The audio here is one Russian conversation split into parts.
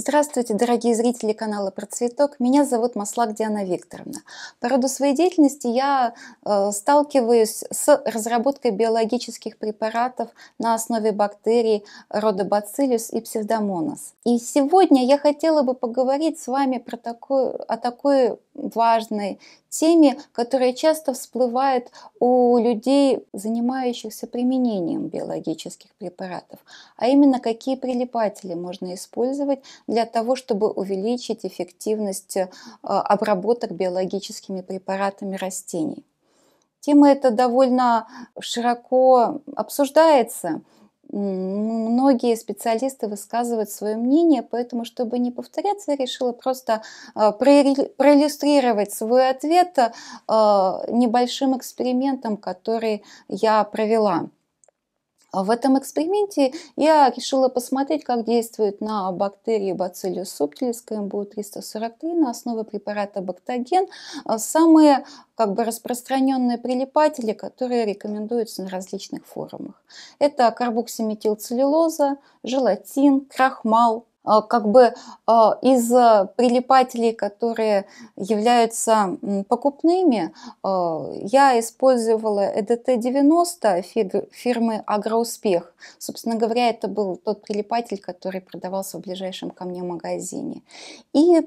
Здравствуйте, дорогие зрители канала Про Цветок. Меня зовут Маслак Диана Викторовна. По роду своей деятельности я э, сталкиваюсь с разработкой биологических препаратов на основе бактерий рода Bacillus и Pseudomonas. И сегодня я хотела бы поговорить с вами про такой, о такой важной теме, которая часто всплывает у людей, занимающихся применением биологических препаратов, а именно какие прилипатели можно использовать для того, чтобы увеличить эффективность э, обработок биологическими препаратами растений. Тема эта довольно широко обсуждается. Многие специалисты высказывают свое мнение, поэтому, чтобы не повторяться, я решила просто э, проиллюстрировать свой ответ э, небольшим экспериментом, который я провела. А в этом эксперименте я решила посмотреть, как действует на бактерии Bacillus subtilis КМБУ-343 на основе препарата Бактоген а самые как бы распространенные прилипатели, которые рекомендуются на различных форумах. Это карбоксиметилцеллюлоза, желатин, крахмал, а, как бы а, из э, прилипателей, которые являются покупными, а, я использовала edt 90 фирмы «Агроуспех». Собственно говоря, это был тот прилипатель, который продавался в ближайшем ко мне магазине. И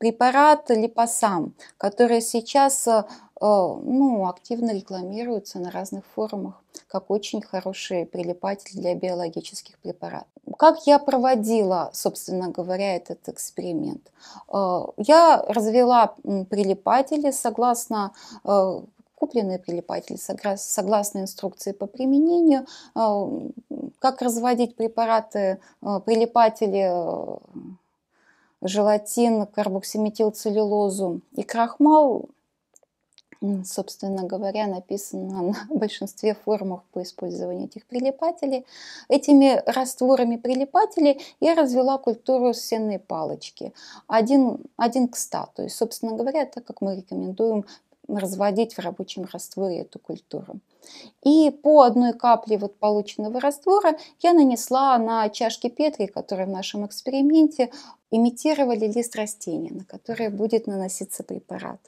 препарат липосам, который сейчас э, э, ну, активно рекламируется на разных форумах как очень хороший прилипатель для биологических препаратов. Как я проводила, собственно говоря, этот эксперимент? Э, я развела прилипатели согласно э, купленные прилипатели, согласно инструкции по применению, э, как разводить препараты, прилипатели, желатин, карбоксиметилцеллюлозу и крахмал – собственно говоря, написано на большинстве форумов по использованию этих прилипателей. Этими растворами прилипателей я развела культуру сенной палочки. Один, один к ста, То есть, собственно говоря, так как мы рекомендуем разводить в рабочем растворе эту культуру. И по одной капле вот полученного раствора я нанесла на чашки Петри, которые в нашем эксперименте имитировали лист растения, на которое будет наноситься препарат.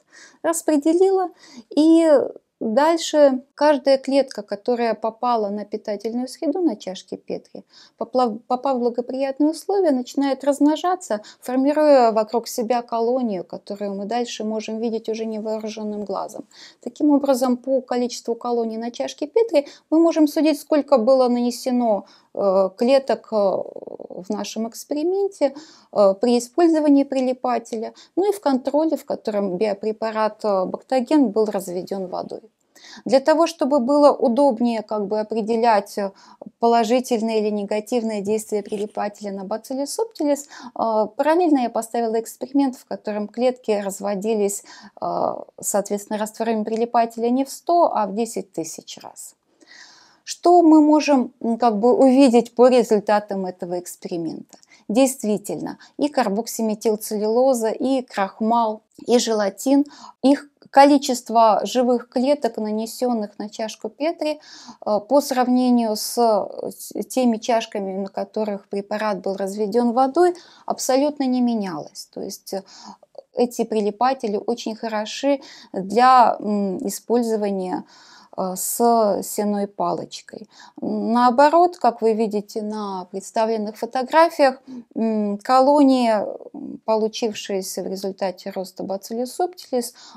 Распределила и Дальше каждая клетка, которая попала на питательную среду на чашке Петри, попав в благоприятные условия, начинает размножаться, формируя вокруг себя колонию, которую мы дальше можем видеть уже невооруженным глазом. Таким образом, по количеству колоний на чашке Петри мы можем судить, сколько было нанесено Э, клеток э, в нашем эксперименте э, при использовании прилипателя, ну и в контроле, в котором биопрепарат бактоген был разведен водой. Для того, чтобы было удобнее как бы определять положительное или негативное действие прилипателя на бацилли параллельно я поставила эксперимент, в котором клетки разводились, соответственно, растворами прилипателя не в 100, а в 10 тысяч раз. Что мы можем как бы увидеть по результатам этого эксперимента? Действительно, и карбоксиметилцеллюлоза, и крахмал, и желатин, их количество живых клеток, нанесенных на чашку Петри, э, по сравнению с теми чашками, на которых препарат был разведен водой, абсолютно не менялось. То есть э, эти прилипатели очень хороши для использования а, с сеной палочкой. Наоборот, как вы видите на представленных фотографиях, колонии, получившиеся в результате роста бацилли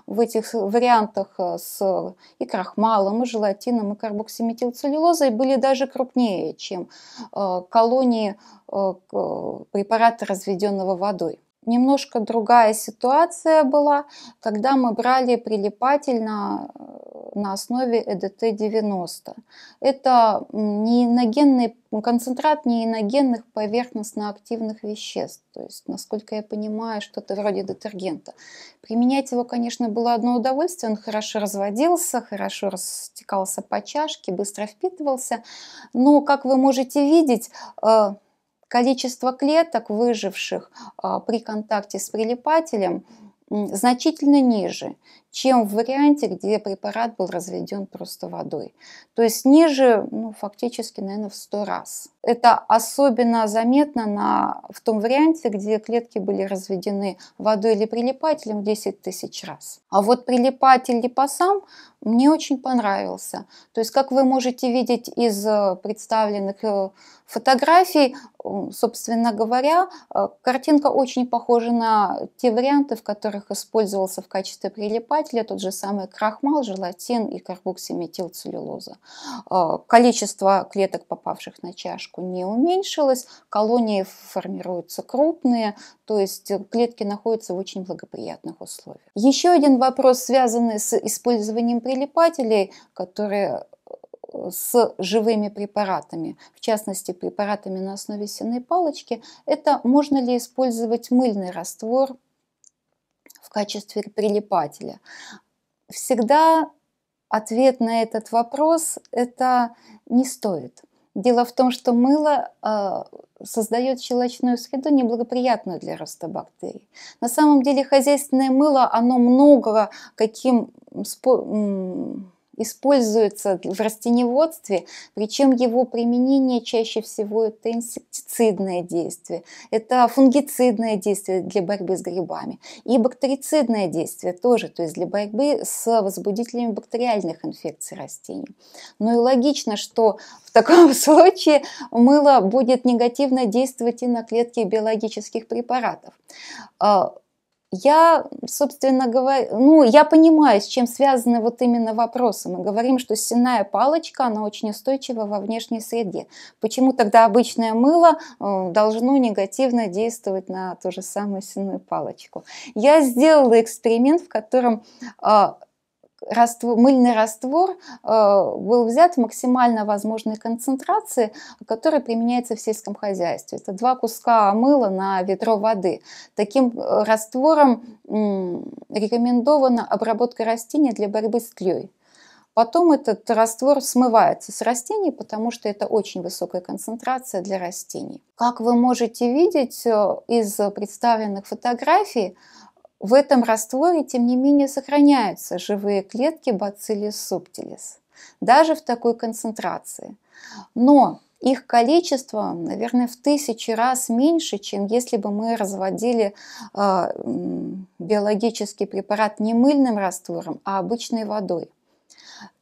в этих вариантах а, с и крахмалом, и желатином, и карбоксиметилцеллюлозой были даже крупнее, чем а, колонии препарата, разведенного водой немножко другая ситуация была, когда мы брали прилипатель на, э, на основе ЭДТ-90. Это не иногенный, концентрат неиногенных поверхностно-активных веществ. То есть, насколько я понимаю, что-то вроде детергента. Применять его, конечно, было одно удовольствие. Он хорошо разводился, хорошо растекался по чашке, быстро впитывался. Но, как вы можете видеть, э, количество клеток, выживших а, при контакте с прилипателем, значительно ниже, чем в варианте, где препарат был разведен просто водой. То есть ниже, ну, фактически, наверное, в 100 раз. Это особенно заметно на, в том варианте, где клетки были разведены водой или прилипателем в 10 тысяч раз. А вот прилипатель липосам мне очень понравился. То есть, как вы можете видеть из э, представленных э, фотографий, э, собственно говоря, картинка очень похожа на те варианты, в которых использовался в качестве прилипателя образователя, тот же самый крахмал, желатин и карбоксиметилцеллюлоза. А, количество клеток, попавших на чашку, не уменьшилось, колонии формируются крупные, то есть клетки находятся в очень благоприятных условиях. Еще один вопрос, связанный с использованием прилипателей, которые э, с живыми препаратами, в частности препаратами на основе сенной палочки, это можно ли использовать мыльный раствор качестве прилипателя? Всегда ответ на этот вопрос – это не стоит. Дело в том, что мыло э, создает щелочную среду неблагоприятную для роста бактерий. На самом деле хозяйственное мыло, оно много каким спо- используется в растеневодстве, причем его применение чаще всего это инсектицидное действие, это фунгицидное действие для борьбы с грибами и бактерицидное действие тоже, то есть для борьбы с возбудителями бактериальных инфекций растений. Ну и логично, что в таком случае мыло будет негативно действовать и на клетки биологических препаратов. А, я, собственно говоря, ну, я понимаю, с чем связаны вот именно вопросы. Мы говорим, что сенная палочка, она очень устойчива во внешней среде. Почему тогда обычное мыло э, должно негативно действовать на ту же самую сенную палочку? Я сделала эксперимент, в котором а, раствор, мыльный раствор э, был взят в максимально возможной концентрации, которая применяется в сельском хозяйстве. Это два куска мыла на ведро воды. Таким э, раствором рекомендована обработка растений для борьбы с клей. Потом этот раствор смывается с растений, потому что это очень высокая концентрация для растений. Как вы можете видеть э, из представленных фотографий, в этом растворе, тем не менее, сохраняются живые клетки Bacillus subtilis, даже в такой концентрации. Но их количество, наверное, в тысячи раз меньше, чем если бы мы разводили а, биологический препарат не мыльным раствором, а обычной водой.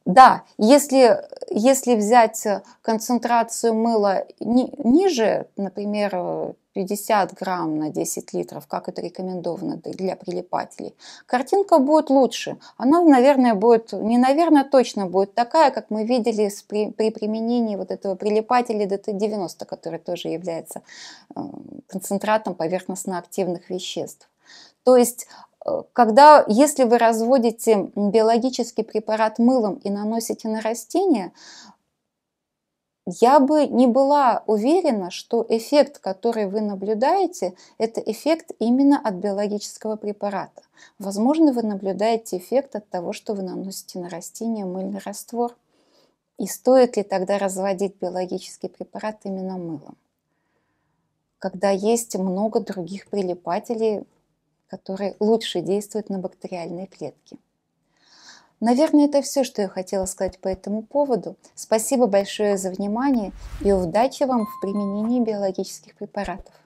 Да, если, если взять э, концентрацию мыла ни, ниже, например, 50 э, грамм на 10 литров, как это рекомендовано для прилипателей, картинка будет лучше. Она, наверное, будет, не наверное, точно будет такая, как мы видели при, при применении вот этого прилипателя ДТ-90, который тоже является э, концентратом поверхностно-активных веществ. То есть когда, если вы разводите биологический препарат мылом и наносите на растения, я бы не была уверена, что эффект, который вы наблюдаете, это эффект именно от биологического препарата. Возможно, вы наблюдаете эффект от того, что вы наносите на растение мыльный раствор. И стоит ли тогда разводить биологический препарат именно мылом? Когда есть много других прилипателей, которые лучше действуют на бактериальные клетки. Наверное, это все, что я хотела сказать по этому поводу. Спасибо большое за внимание и удачи вам в применении биологических препаратов.